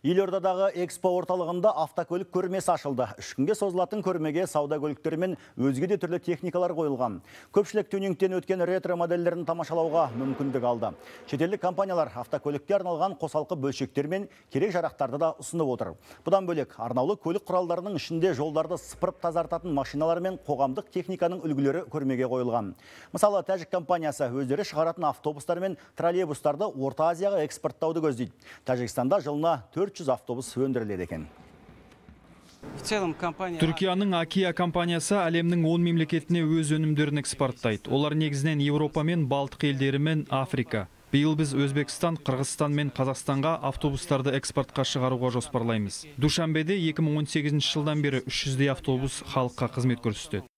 Елордадағы экспо орталығында автокөлік көрмесі ашылды. Үш күнге созылатын көрмеге сауда көліктері мен өзге де түрлі техникалар қойылған. Көпшілік тюнингтен өткен ретро модельдерін тамашалауға мүмкіндік алды. Шетелдік компаниялар автокөлікке арналған қосалқы бөлшектер мен керек жарақтарды да ұсынып отыр. Бұдан бөлек арнаулы көлік құралдарының ішінде жолдарды сыпырып тазартатын машиналар мен қоғамдық техниканың үлгілері көрмеге қойылған. Мысалы, тәжік компаниясы өздері шығаратын автобустар мен троллейбустарды Орта Азияға экспорттауды көздейді. Тәжікстанда жылына 400 автобус өндіріледі екен түркияның акия компаниясы әлемнің 10 мемлекетіне өз өнімдерін экспорттайды олар негізінен еуропа мен балтық елдері мен африка биыл біз өзбекстан қырғызстан мен қазақстанға автобустарды экспортқа шығаруға жоспарлаймыз душанбеде 2018 жылдан бері 300-дей автобус халыққа қызмет көрсетеді